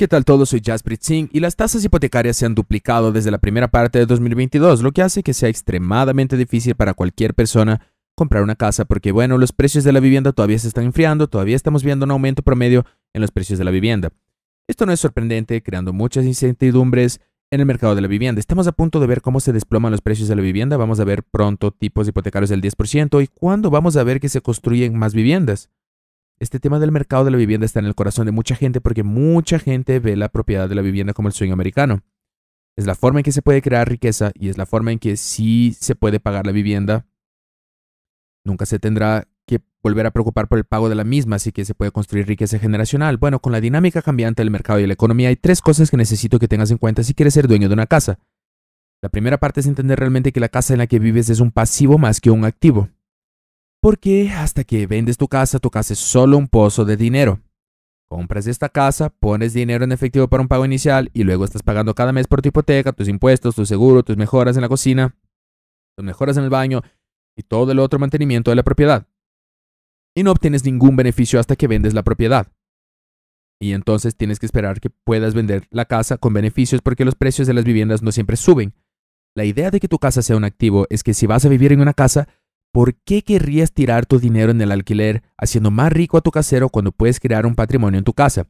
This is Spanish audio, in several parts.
¿Qué tal todos? Soy Jasper Singh y las tasas hipotecarias se han duplicado desde la primera parte de 2022, lo que hace que sea extremadamente difícil para cualquier persona comprar una casa porque, bueno, los precios de la vivienda todavía se están enfriando, todavía estamos viendo un aumento promedio en los precios de la vivienda. Esto no es sorprendente, creando muchas incertidumbres en el mercado de la vivienda. Estamos a punto de ver cómo se desploman los precios de la vivienda, vamos a ver pronto tipos hipotecarios del 10% y cuándo vamos a ver que se construyen más viviendas. Este tema del mercado de la vivienda está en el corazón de mucha gente porque mucha gente ve la propiedad de la vivienda como el sueño americano. Es la forma en que se puede crear riqueza y es la forma en que si se puede pagar la vivienda. Nunca se tendrá que volver a preocupar por el pago de la misma, así que se puede construir riqueza generacional. Bueno, con la dinámica cambiante del mercado y la economía hay tres cosas que necesito que tengas en cuenta si quieres ser dueño de una casa. La primera parte es entender realmente que la casa en la que vives es un pasivo más que un activo. Porque hasta que vendes tu casa, tu casa es solo un pozo de dinero. Compras esta casa, pones dinero en efectivo para un pago inicial y luego estás pagando cada mes por tu hipoteca, tus impuestos, tu seguro, tus mejoras en la cocina, tus mejoras en el baño y todo el otro mantenimiento de la propiedad. Y no obtienes ningún beneficio hasta que vendes la propiedad. Y entonces tienes que esperar que puedas vender la casa con beneficios porque los precios de las viviendas no siempre suben. La idea de que tu casa sea un activo es que si vas a vivir en una casa, ¿Por qué querrías tirar tu dinero en el alquiler, haciendo más rico a tu casero cuando puedes crear un patrimonio en tu casa?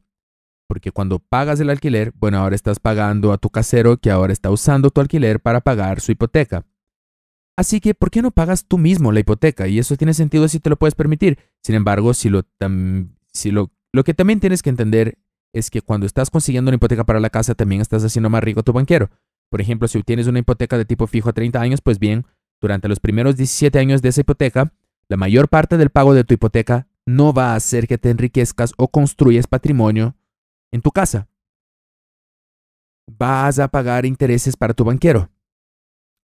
Porque cuando pagas el alquiler, bueno, ahora estás pagando a tu casero que ahora está usando tu alquiler para pagar su hipoteca. Así que, ¿por qué no pagas tú mismo la hipoteca? Y eso tiene sentido si te lo puedes permitir. Sin embargo, si lo, si lo, lo que también tienes que entender es que cuando estás consiguiendo una hipoteca para la casa, también estás haciendo más rico a tu banquero. Por ejemplo, si tienes una hipoteca de tipo fijo a 30 años, pues bien, durante los primeros 17 años de esa hipoteca, la mayor parte del pago de tu hipoteca no va a hacer que te enriquezcas o construyas patrimonio en tu casa. Vas a pagar intereses para tu banquero.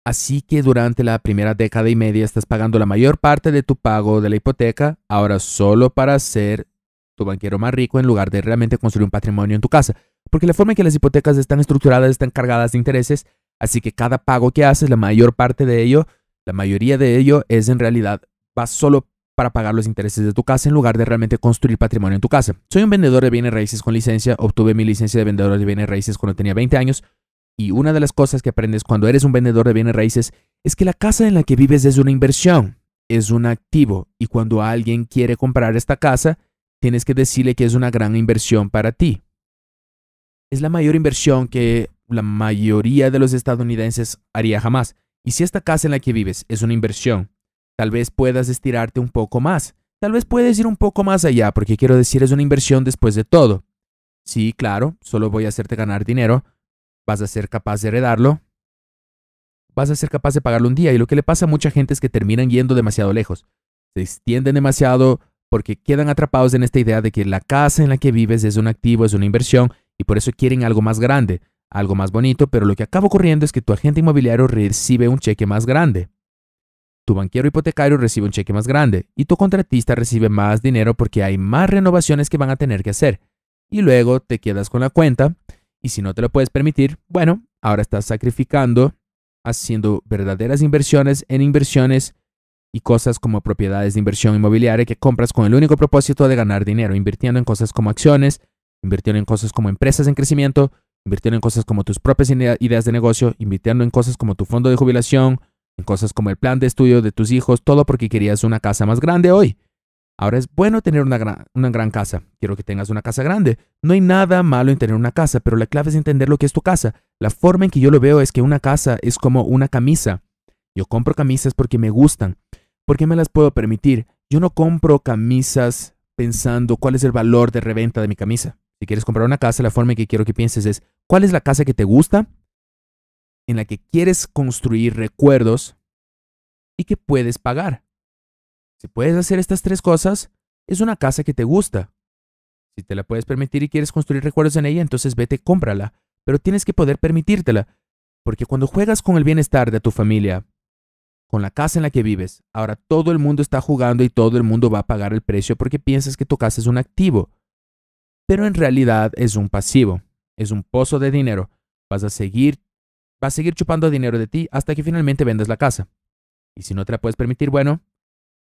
Así que durante la primera década y media estás pagando la mayor parte de tu pago de la hipoteca, ahora solo para ser tu banquero más rico en lugar de realmente construir un patrimonio en tu casa. Porque la forma en que las hipotecas están estructuradas están cargadas de intereses, así que cada pago que haces, la mayor parte de ello la mayoría de ello es en realidad, va solo para pagar los intereses de tu casa en lugar de realmente construir patrimonio en tu casa. Soy un vendedor de bienes raíces con licencia, obtuve mi licencia de vendedor de bienes raíces cuando tenía 20 años y una de las cosas que aprendes cuando eres un vendedor de bienes raíces es que la casa en la que vives es una inversión, es un activo y cuando alguien quiere comprar esta casa, tienes que decirle que es una gran inversión para ti. Es la mayor inversión que la mayoría de los estadounidenses haría jamás. Y si esta casa en la que vives es una inversión, tal vez puedas estirarte un poco más. Tal vez puedes ir un poco más allá, porque quiero decir, es una inversión después de todo. Sí, claro, solo voy a hacerte ganar dinero. Vas a ser capaz de heredarlo. Vas a ser capaz de pagarlo un día. Y lo que le pasa a mucha gente es que terminan yendo demasiado lejos. Se extienden demasiado porque quedan atrapados en esta idea de que la casa en la que vives es un activo, es una inversión, y por eso quieren algo más grande algo más bonito, pero lo que acaba ocurriendo es que tu agente inmobiliario recibe un cheque más grande. Tu banquero hipotecario recibe un cheque más grande y tu contratista recibe más dinero porque hay más renovaciones que van a tener que hacer. Y luego te quedas con la cuenta y si no te lo puedes permitir, bueno, ahora estás sacrificando haciendo verdaderas inversiones en inversiones y cosas como propiedades de inversión inmobiliaria que compras con el único propósito de ganar dinero, invirtiendo en cosas como acciones, invirtiendo en cosas como empresas en crecimiento, invirtiendo en cosas como tus propias ideas de negocio, invirtiendo en cosas como tu fondo de jubilación, en cosas como el plan de estudio de tus hijos, todo porque querías una casa más grande hoy. Ahora es bueno tener una gran, una gran casa. Quiero que tengas una casa grande. No hay nada malo en tener una casa, pero la clave es entender lo que es tu casa. La forma en que yo lo veo es que una casa es como una camisa. Yo compro camisas porque me gustan, porque me las puedo permitir. Yo no compro camisas pensando cuál es el valor de reventa de mi camisa. Si quieres comprar una casa, la forma en que quiero que pienses es ¿Cuál es la casa que te gusta? En la que quieres construir recuerdos y que puedes pagar. Si puedes hacer estas tres cosas, es una casa que te gusta. Si te la puedes permitir y quieres construir recuerdos en ella, entonces vete, cómprala. Pero tienes que poder permitírtela. Porque cuando juegas con el bienestar de tu familia, con la casa en la que vives, ahora todo el mundo está jugando y todo el mundo va a pagar el precio porque piensas que tu casa es un activo. Pero en realidad es un pasivo es un pozo de dinero. Vas a seguir, vas a seguir chupando dinero de ti hasta que finalmente vendas la casa. Y si no te la puedes permitir, bueno,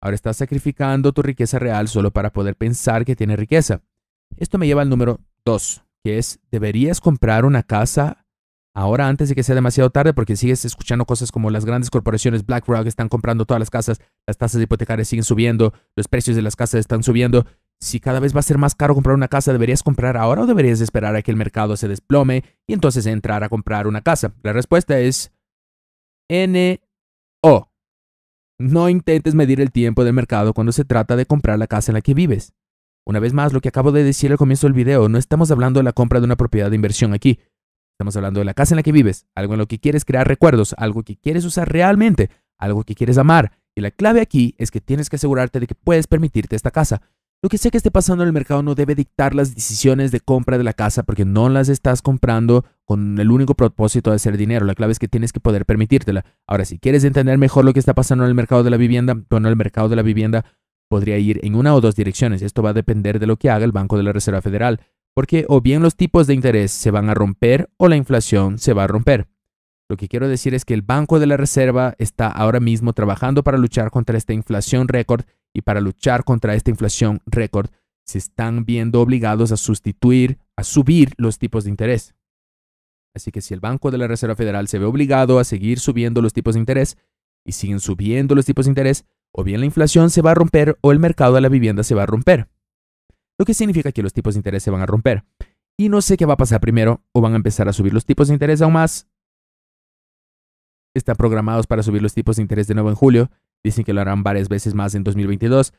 ahora estás sacrificando tu riqueza real solo para poder pensar que tienes riqueza. Esto me lleva al número 2, que es deberías comprar una casa ahora antes de que sea demasiado tarde porque sigues escuchando cosas como las grandes corporaciones BlackRock están comprando todas las casas, las tasas hipotecarias siguen subiendo, los precios de las casas están subiendo si cada vez va a ser más caro comprar una casa, ¿deberías comprar ahora o deberías esperar a que el mercado se desplome y entonces entrar a comprar una casa? La respuesta es N-O. No intentes medir el tiempo del mercado cuando se trata de comprar la casa en la que vives. Una vez más, lo que acabo de decir al comienzo del video, no estamos hablando de la compra de una propiedad de inversión aquí. Estamos hablando de la casa en la que vives, algo en lo que quieres crear recuerdos, algo que quieres usar realmente, algo que quieres amar. Y la clave aquí es que tienes que asegurarte de que puedes permitirte esta casa. Lo que sea que esté pasando en el mercado no debe dictar las decisiones de compra de la casa porque no las estás comprando con el único propósito de hacer dinero. La clave es que tienes que poder permitírtela. Ahora, si quieres entender mejor lo que está pasando en el mercado de la vivienda, bueno, el mercado de la vivienda podría ir en una o dos direcciones. Esto va a depender de lo que haga el Banco de la Reserva Federal, porque o bien los tipos de interés se van a romper o la inflación se va a romper. Lo que quiero decir es que el Banco de la Reserva está ahora mismo trabajando para luchar contra esta inflación récord y para luchar contra esta inflación récord se están viendo obligados a sustituir, a subir los tipos de interés. Así que si el Banco de la Reserva Federal se ve obligado a seguir subiendo los tipos de interés y siguen subiendo los tipos de interés, o bien la inflación se va a romper o el mercado de la vivienda se va a romper. Lo que significa que los tipos de interés se van a romper. Y no sé qué va a pasar primero, o van a empezar a subir los tipos de interés aún más. Están programados para subir los tipos de interés de nuevo en julio, Dicen que lo harán varias veces más en 2022.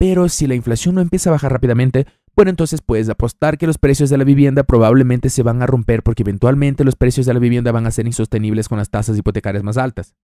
Pero si la inflación no empieza a bajar rápidamente, bueno, entonces puedes apostar que los precios de la vivienda probablemente se van a romper porque eventualmente los precios de la vivienda van a ser insostenibles con las tasas hipotecarias más altas.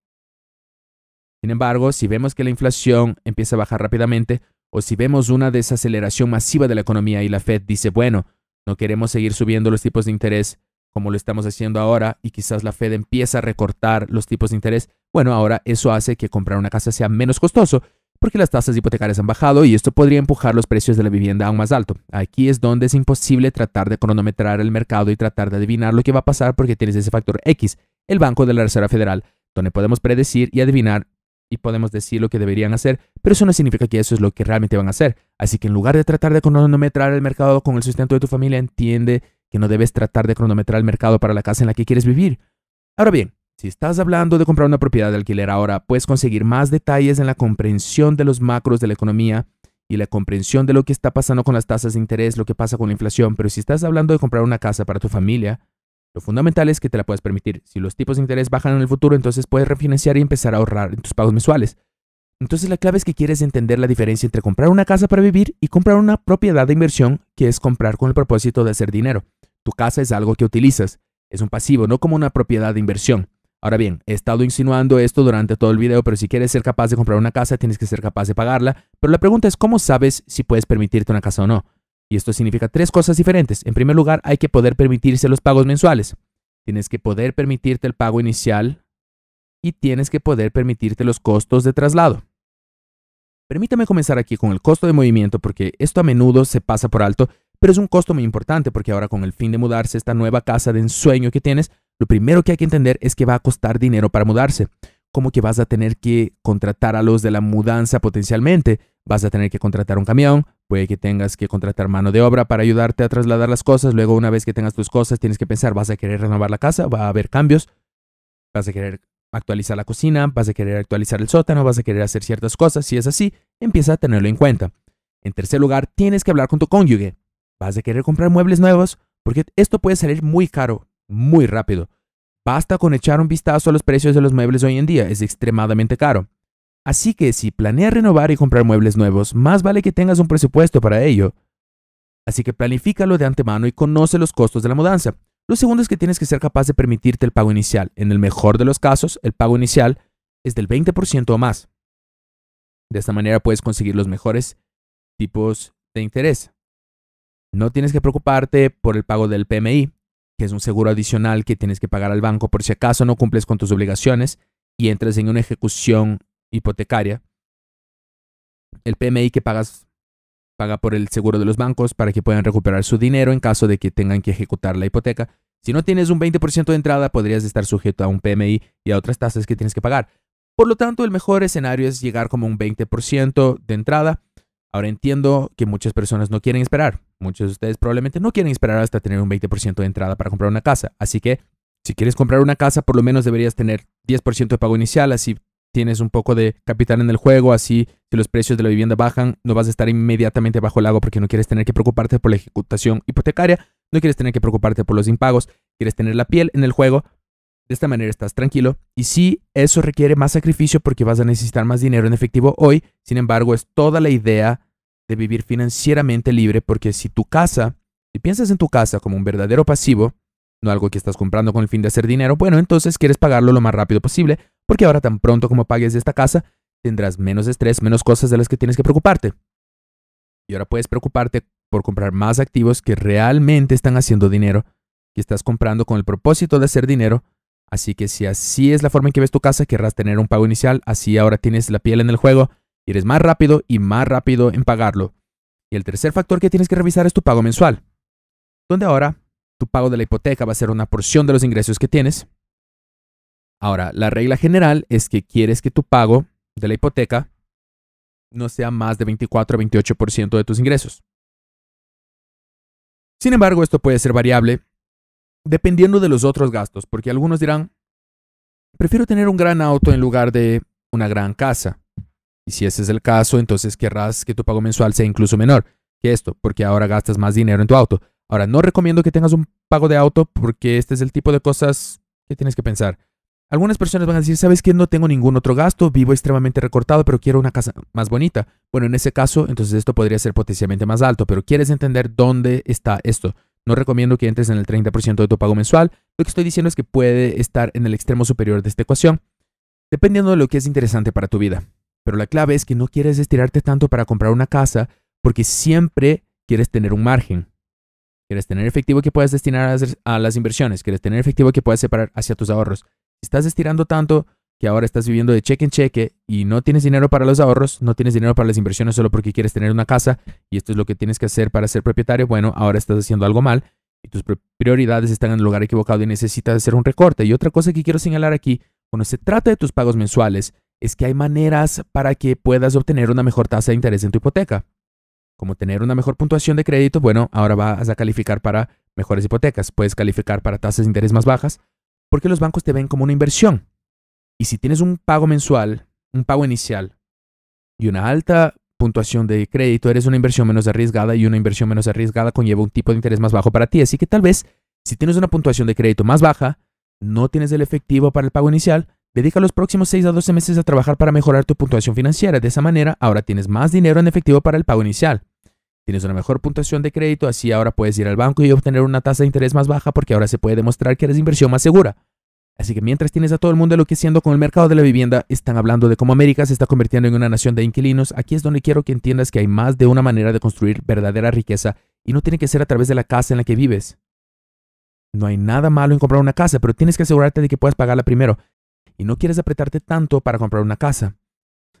Sin embargo, si vemos que la inflación empieza a bajar rápidamente, o si vemos una desaceleración masiva de la economía y la Fed dice, bueno, no queremos seguir subiendo los tipos de interés, como lo estamos haciendo ahora, y quizás la Fed empieza a recortar los tipos de interés, bueno, ahora eso hace que comprar una casa sea menos costoso, porque las tasas hipotecarias han bajado y esto podría empujar los precios de la vivienda aún más alto. Aquí es donde es imposible tratar de cronometrar el mercado y tratar de adivinar lo que va a pasar porque tienes ese factor X, el Banco de la Reserva Federal, donde podemos predecir y adivinar y podemos decir lo que deberían hacer, pero eso no significa que eso es lo que realmente van a hacer. Así que en lugar de tratar de cronometrar el mercado con el sustento de tu familia, entiende que no debes tratar de cronometrar el mercado para la casa en la que quieres vivir. Ahora bien, si estás hablando de comprar una propiedad de alquiler ahora, puedes conseguir más detalles en la comprensión de los macros de la economía y la comprensión de lo que está pasando con las tasas de interés, lo que pasa con la inflación, pero si estás hablando de comprar una casa para tu familia, lo fundamental es que te la puedas permitir. Si los tipos de interés bajan en el futuro, entonces puedes refinanciar y empezar a ahorrar en tus pagos mensuales. Entonces la clave es que quieres entender la diferencia entre comprar una casa para vivir y comprar una propiedad de inversión, que es comprar con el propósito de hacer dinero. Tu casa es algo que utilizas, es un pasivo, no como una propiedad de inversión. Ahora bien, he estado insinuando esto durante todo el video, pero si quieres ser capaz de comprar una casa, tienes que ser capaz de pagarla. Pero la pregunta es, ¿cómo sabes si puedes permitirte una casa o no? Y esto significa tres cosas diferentes. En primer lugar, hay que poder permitirse los pagos mensuales. Tienes que poder permitirte el pago inicial y tienes que poder permitirte los costos de traslado. Permítame comenzar aquí con el costo de movimiento porque esto a menudo se pasa por alto es un costo muy importante porque ahora con el fin de mudarse esta nueva casa de ensueño que tienes, lo primero que hay que entender es que va a costar dinero para mudarse. Como que vas a tener que contratar a los de la mudanza potencialmente, vas a tener que contratar un camión, puede que tengas que contratar mano de obra para ayudarte a trasladar las cosas, luego una vez que tengas tus cosas tienes que pensar, vas a querer renovar la casa, va a haber cambios, vas a querer actualizar la cocina, vas a querer actualizar el sótano, vas a querer hacer ciertas cosas, si es así, empieza a tenerlo en cuenta. En tercer lugar, tienes que hablar con tu cónyuge. Vas a querer comprar muebles nuevos porque esto puede salir muy caro, muy rápido. Basta con echar un vistazo a los precios de los muebles hoy en día, es extremadamente caro. Así que si planeas renovar y comprar muebles nuevos, más vale que tengas un presupuesto para ello. Así que planifícalo de antemano y conoce los costos de la mudanza. Lo segundo es que tienes que ser capaz de permitirte el pago inicial. En el mejor de los casos, el pago inicial es del 20% o más. De esta manera puedes conseguir los mejores tipos de interés. No tienes que preocuparte por el pago del PMI, que es un seguro adicional que tienes que pagar al banco por si acaso no cumples con tus obligaciones y entras en una ejecución hipotecaria. El PMI que pagas paga por el seguro de los bancos para que puedan recuperar su dinero en caso de que tengan que ejecutar la hipoteca. Si no tienes un 20% de entrada, podrías estar sujeto a un PMI y a otras tasas que tienes que pagar. Por lo tanto, el mejor escenario es llegar como un 20% de entrada Ahora entiendo que muchas personas no quieren esperar. Muchos de ustedes probablemente no quieren esperar hasta tener un 20% de entrada para comprar una casa. Así que si quieres comprar una casa, por lo menos deberías tener 10% de pago inicial, así tienes un poco de capital en el juego, así si los precios de la vivienda bajan, no vas a estar inmediatamente bajo el agua porque no quieres tener que preocuparte por la ejecutación hipotecaria, no quieres tener que preocuparte por los impagos, quieres tener la piel en el juego. De esta manera estás tranquilo y sí, eso requiere más sacrificio porque vas a necesitar más dinero en efectivo hoy, sin embargo es toda la idea de vivir financieramente libre porque si tu casa, si piensas en tu casa como un verdadero pasivo, no algo que estás comprando con el fin de hacer dinero, bueno, entonces quieres pagarlo lo más rápido posible porque ahora tan pronto como pagues esta casa, tendrás menos estrés, menos cosas de las que tienes que preocuparte. Y ahora puedes preocuparte por comprar más activos que realmente están haciendo dinero, que estás comprando con el propósito de hacer dinero. Así que si así es la forma en que ves tu casa, querrás tener un pago inicial, así ahora tienes la piel en el juego, y eres más rápido y más rápido en pagarlo. Y el tercer factor que tienes que revisar es tu pago mensual, donde ahora tu pago de la hipoteca va a ser una porción de los ingresos que tienes. Ahora, la regla general es que quieres que tu pago de la hipoteca no sea más de 24 a 28% de tus ingresos. Sin embargo, esto puede ser variable dependiendo de los otros gastos, porque algunos dirán, prefiero tener un gran auto en lugar de una gran casa. Y si ese es el caso, entonces querrás que tu pago mensual sea incluso menor que esto, porque ahora gastas más dinero en tu auto. Ahora, no recomiendo que tengas un pago de auto porque este es el tipo de cosas que tienes que pensar. Algunas personas van a decir, ¿sabes qué? No tengo ningún otro gasto, vivo extremadamente recortado, pero quiero una casa más bonita. Bueno, en ese caso, entonces esto podría ser potencialmente más alto, pero quieres entender dónde está esto. No recomiendo que entres en el 30% de tu pago mensual. Lo que estoy diciendo es que puede estar en el extremo superior de esta ecuación, dependiendo de lo que es interesante para tu vida. Pero la clave es que no quieres estirarte tanto para comprar una casa porque siempre quieres tener un margen. Quieres tener efectivo que puedas destinar a las inversiones. Quieres tener efectivo que puedas separar hacia tus ahorros. Estás estirando tanto que ahora estás viviendo de cheque en cheque y no tienes dinero para los ahorros, no tienes dinero para las inversiones solo porque quieres tener una casa y esto es lo que tienes que hacer para ser propietario, bueno, ahora estás haciendo algo mal y tus prioridades están en el lugar equivocado y necesitas hacer un recorte. Y otra cosa que quiero señalar aquí, cuando se trata de tus pagos mensuales, es que hay maneras para que puedas obtener una mejor tasa de interés en tu hipoteca. Como tener una mejor puntuación de crédito, bueno, ahora vas a calificar para mejores hipotecas, puedes calificar para tasas de interés más bajas, porque los bancos te ven como una inversión. Y si tienes un pago mensual, un pago inicial y una alta puntuación de crédito, eres una inversión menos arriesgada y una inversión menos arriesgada conlleva un tipo de interés más bajo para ti. Así que tal vez si tienes una puntuación de crédito más baja, no tienes el efectivo para el pago inicial, Dedica los próximos 6 a 12 meses a trabajar para mejorar tu puntuación financiera. De esa manera, ahora tienes más dinero en efectivo para el pago inicial. Tienes una mejor puntuación de crédito, así ahora puedes ir al banco y obtener una tasa de interés más baja porque ahora se puede demostrar que eres inversión más segura. Así que mientras tienes a todo el mundo enloqueciendo con el mercado de la vivienda, están hablando de cómo América se está convirtiendo en una nación de inquilinos, aquí es donde quiero que entiendas que hay más de una manera de construir verdadera riqueza y no tiene que ser a través de la casa en la que vives. No hay nada malo en comprar una casa, pero tienes que asegurarte de que puedas pagarla primero y no quieres apretarte tanto para comprar una casa.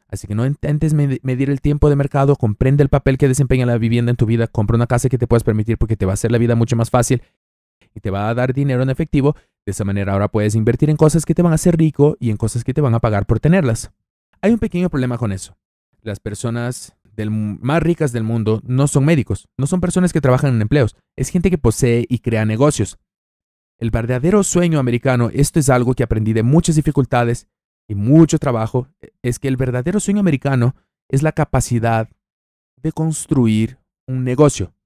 Así que no intentes medir el tiempo de mercado, comprende el papel que desempeña la vivienda en tu vida, compra una casa que te puedas permitir porque te va a hacer la vida mucho más fácil y te va a dar dinero en efectivo. De esa manera ahora puedes invertir en cosas que te van a hacer rico y en cosas que te van a pagar por tenerlas. Hay un pequeño problema con eso. Las personas más ricas del mundo no son médicos, no son personas que trabajan en empleos, es gente que posee y crea negocios. El verdadero sueño americano, esto es algo que aprendí de muchas dificultades y mucho trabajo, es que el verdadero sueño americano es la capacidad de construir un negocio.